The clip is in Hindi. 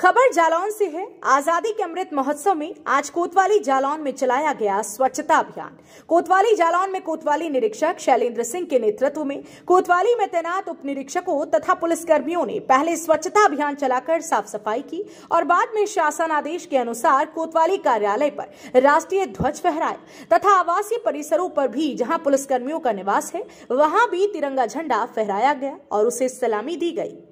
खबर जालौन से है आजादी के अमृत महोत्सव में आज कोतवाली जालौन में चलाया गया स्वच्छता अभियान कोतवाली जालौन में कोतवाली निरीक्षक शैलेंद्र सिंह के नेतृत्व में कोतवाली में तैनात उप निरीक्षकों तथा पुलिसकर्मियों ने पहले स्वच्छता अभियान चलाकर साफ सफाई की और बाद में शासन आदेश के अनुसार कोतवाली कार्यालय पर राष्ट्रीय ध्वज फहराए तथा आवासीय परिसरों पर भी जहाँ पुलिसकर्मियों का निवास है वहाँ भी तिरंगा झंडा फहराया गया और उसे सलामी दी गयी